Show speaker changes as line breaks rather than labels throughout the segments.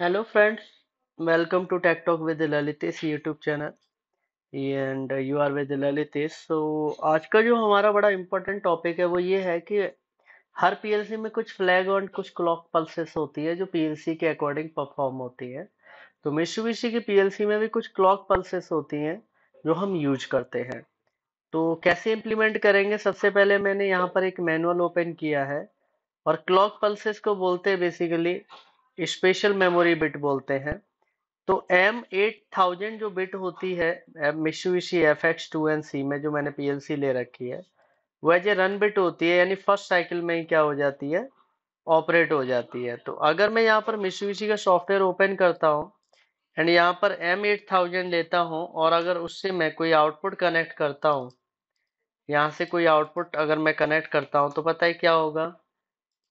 hello friends welcome to tech talk with Lalitesh YouTube channel and you are with Lalitesh so आज का जो हमारा बड़ा इम्पोर्टेंट टॉपिक है वो ये है कि हर पीएलसी में कुछ फ्लैग और कुछ क्लॉक पल्सेस होती है जो पीएलसी के अकॉर्डिंग परफॉर्म होती है तो विशी की पीएलसी में भी कुछ क्लॉक पल्सेस होती हैं जो हम यूज करते हैं तो कैसे इम्प्लीमेंट करेंगे सबसे पहले मैंने यहाँ पर एक मैनुअल ओपन किया है और क्लॉक पल्सेस को बोलते हैं बेसिकली स्पेशल मेमोरी बिट बोलते हैं तो एम एट थाउजेंड जो बिट होती है मिशुविशी F X two N C में जो मैंने पीएलसी ले रखी है वह जो रन बिट होती है यानी फर्स्ट साइकिल में ही क्या हो जाती है ऑपरेट हो जाती है तो अगर मैं यहाँ पर मिशुविशी का सॉफ्टवेयर ओपन करता हूँ एंड यहाँ पर एम एट थाउजेंड लेता हूँ और अगर उससे मैं कोई आउटपुट कनेक्ट करता हूँ यहाँ से कोई आउटपुट अगर मैं कनेक्ट करता हूँ तो पता है क्या होगा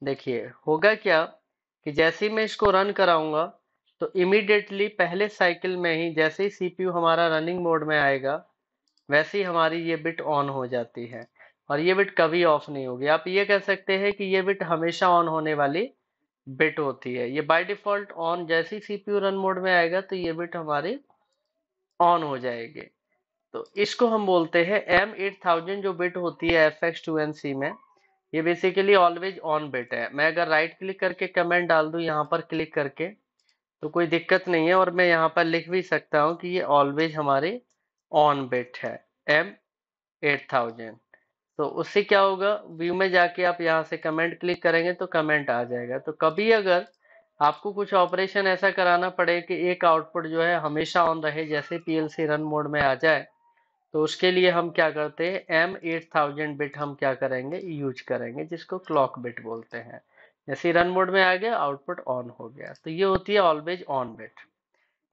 देखिए होगा क्या कि जैसे ही मैं इसको रन कराऊंगा तो इमिडिएटली पहले साइकिल में ही जैसे ही सीपीयू हमारा रनिंग मोड में आएगा वैसे ही हमारी ये बिट ऑन हो जाती है और ये बिट कभी ऑफ नहीं होगी आप ये कह सकते हैं कि ये बिट हमेशा ऑन होने वाली बिट होती है ये बाय डिफॉल्ट ऑन जैसे ही सीपीयू रन मोड में आएगा तो ये बिट हमारी ऑन हो जाएगी तो इसको हम बोलते हैं एम एट थाउजेंड जो बिट होती है F X two N C में ये बेसिकली ऑलवेज ऑन बेट है मैं अगर राइट क्लिक करके कमेंट डाल दू यहाँ पर क्लिक करके तो कोई दिक्कत नहीं है और मैं यहाँ पर लिख भी सकता हूँ कि ये ऑलवेज हमारे ऑन बेट है एम एट थाउजेंड तो उससे क्या होगा व्यू में जाके आप यहाँ से कमेंट क्लिक करेंगे तो कमेंट आ जाएगा तो कभी अगर आपको कुछ ऑपरेशन ऐसा कराना पड़े कि एक आउटपुट जो है हमेशा ऑन रहे जैसे पीएलसी रन मोड में आ जाए तो उसके लिए हम क्या करते हैं एम एट थाउजेंड बिट हम क्या करेंगे यूज करेंगे जिसको क्लॉक बिट बोलते हैं जैसे रन मोड में आ गया आउटपुट ऑन हो गया तो ये होती है ऑलवेज ऑन बिट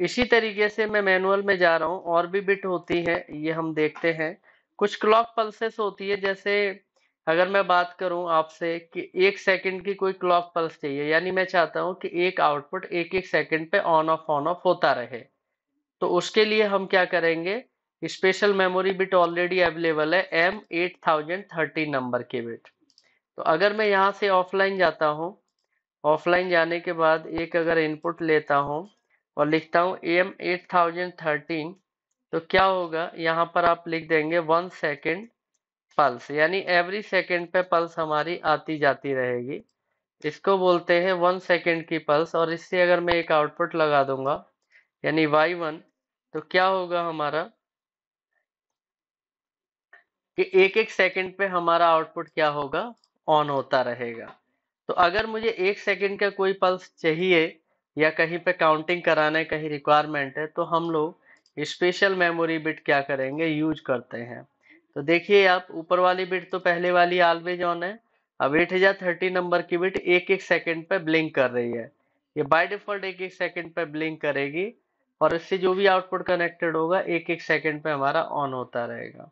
इसी तरीके से मैं मैनुअल में जा रहा हूँ और भी बिट होती है ये हम देखते हैं कुछ क्लॉक पल्सेस होती है जैसे अगर मैं बात करूं आपसे कि एक सेकंड की कोई क्लॉक पल्स चाहिए यानी मैं चाहता हूं कि एक आउटपुट एक एक सेकंड पे ऑन ऑफ ऑन ऑफ होता रहे तो उसके लिए हम क्या करेंगे special memory bit already available है M eight thousand thirteen number के बिट तो अगर मैं यहाँ से ऑफलाइन जाता हूँ ऑफलाइन जाने के बाद एक अगर इनपुट लेता हूँ और लिखता हूँ एम एट थाउजेंड थर्टीन तो क्या होगा यहाँ पर आप लिख देंगे वन सेकेंड पल्स यानी एवरी सेकेंड पे पल्स हमारी आती जाती रहेगी इसको बोलते हैं वन सेकेंड की पल्स और इससे अगर मैं एक आउटपुट लगा दूंगा यानी वाई वन तो क्या होगा हमारा कि एक एक सेकंड पे हमारा आउटपुट क्या होगा ऑन होता रहेगा तो अगर मुझे एक सेकंड का कोई पल्स चाहिए या कहीं पे काउंटिंग कराना है कहीं रिक्वायरमेंट है तो हम लोग स्पेशल मेमोरी बिट क्या करेंगे यूज करते हैं तो देखिए आप ऊपर वाली बिट तो पहले वाली ऑलवेज ऑन है अब एट हजार थर्टी नंबर की बिट एक एक सेकेंड पर ब्लिंक कर रही है ये बाय डिफॉल्ट एक एक सेकेंड पर ब्लिंक करेगी और इससे जो भी आउटपुट कनेक्टेड होगा एक एक सेकेंड पे हमारा ऑन होता रहेगा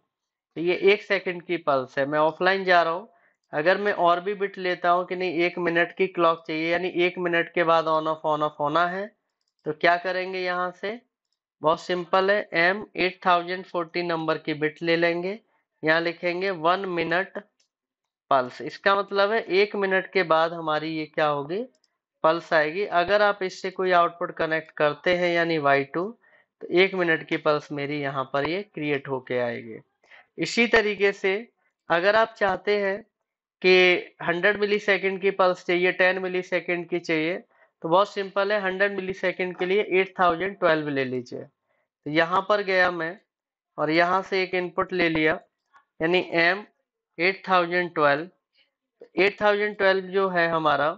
तो ये एक सेकंड की पल्स है मैं ऑफलाइन जा रहा हूँ अगर मैं और भी बिट लेता हूँ कि नहीं एक मिनट की क्लॉक चाहिए यानी एक मिनट के बाद ऑन ऑफ ऑन ऑफ होना है तो क्या करेंगे यहाँ से बहुत सिंपल है M eight thousand forty number की बिट ले लेंगे यहाँ लिखेंगे वन मिनट पल्स इसका मतलब है एक मिनट के बाद हमारी ये क्या होगी पल्स आएगी अगर आप इससे कोई आउटपुट कनेक्ट करते हैं यानी वाई टू तो एक मिनट की पल्स मेरी यहाँ पर ये क्रिएट होके आएगी इसी तरीके से अगर आप चाहते हैं कि 100 मिली सेकेंड की पल्स चाहिए 10 मिली सेकेंड की चाहिए तो बहुत सिंपल है 100 मिली सेकेंड के लिए 8012 ले लीजिए तो यहाँ पर गया मैं और यहाँ से एक इनपुट ले लिया यानी एम 8012 8012 जो है हमारा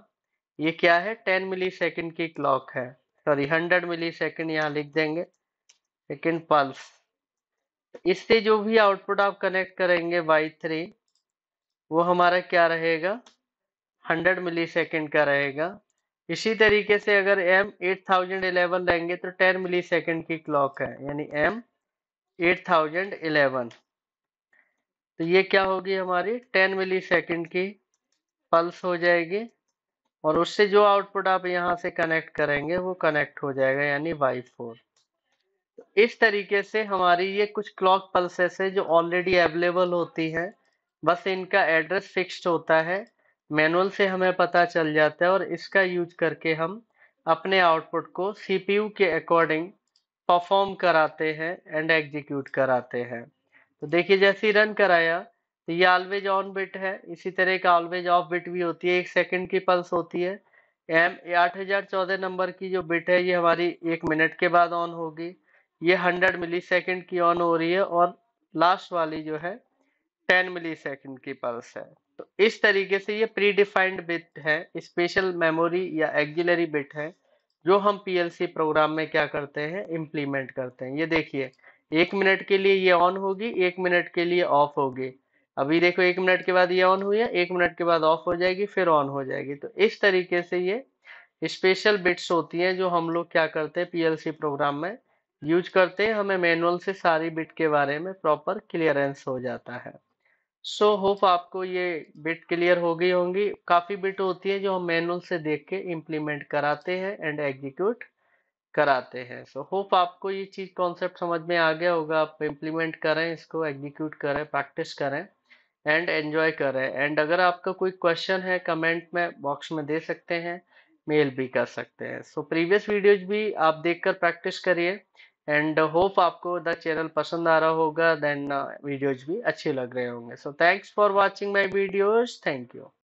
ये क्या है 10 मिली सेकेंड की क्लॉक है सॉरी 100 मिली सेकेंड यहाँ लिख देंगे लेकिन पल्स इससे जो भी आउटपुट आप कनेक्ट करेंगे बाई थ्री वो हमारा क्या रहेगा 100 मिली सेकेंड का रहेगा इसी तरीके से अगर एम 8011 लेंगे तो 10 मिली सेकेंड की क्लॉक है यानी एम 8011 तो ये क्या होगी हमारी 10 मिली सेकेंड की पल्स हो जाएगी और उससे जो आउटपुट आप यहाँ से कनेक्ट करेंगे वो कनेक्ट हो जाएगा यानी वाई फोर इस तरीके से हमारी ये कुछ क्लॉक पल्सेस है जो ऑलरेडी अवेलेबल होती हैं बस इनका एड्रेस फिक्स्ड होता है मैनुअल से हमें पता चल जाता है और इसका यूज करके हम अपने आउटपुट को सीपीयू के अकॉर्डिंग परफॉर्म कराते हैं एंड एग्जीक्यूट कराते हैं तो देखिए जैसे ही रन कराया तो ये ऑलवेज ऑन बिट है इसी तरह का ऑलवेज ऑफ बिट भी होती है एक सेकंड की पल्स होती है एम आठ हजार चौदह नंबर की जो बिट है ये हमारी एक मिनट के बाद ऑन होगी ये 100 मिली सेकेंड की ऑन हो रही है और लास्ट वाली जो है 10 मिली सेकेंड की पल्स है तो इस तरीके से ये प्री डिफाइंड बिट है स्पेशल मेमोरी या एक्जिलरी बिट है जो हम पीएलसी प्रोग्राम में क्या करते हैं इम्प्लीमेंट करते हैं ये देखिए एक मिनट के लिए ये ऑन होगी एक मिनट के लिए ऑफ होगी अभी देखो एक मिनट के बाद ये ऑन हुई है एक मिनट के बाद ऑफ हो जाएगी फिर ऑन हो जाएगी तो इस तरीके से ये स्पेशल बिट्स होती हैं जो हम लोग क्या करते हैं पीएलसी प्रोग्राम में यूज करते हैं हमें मैनुअल से सारी बिट के बारे में प्रॉपर क्लियरेंस हो जाता है सो so, होप आपको ये बिट क्लियर हो गई होंगी काफ़ी बिट होती है जो हम मैनुअल से देख के इम्प्लीमेंट कराते हैं एंड एग्जीक्यूट कराते हैं सो so, होप आपको ये चीज़ कॉन्सेप्ट समझ में आ गया होगा आप इम्प्लीमेंट करें इसको एग्जीक्यूट करें प्रैक्टिस करें एंड एन्जॉय करें एंड अगर आपका कोई क्वेश्चन है कमेंट में बॉक्स में दे सकते हैं मेल भी कर सकते हैं सो प्रीवियस वीडियोज भी आप देखकर प्रैक्टिस करिए एंड होप आपको द चैनल पसंद आ रहा होगा देन वीडियोज uh, भी अच्छे लग रहे होंगे so thanks for watching my videos thank you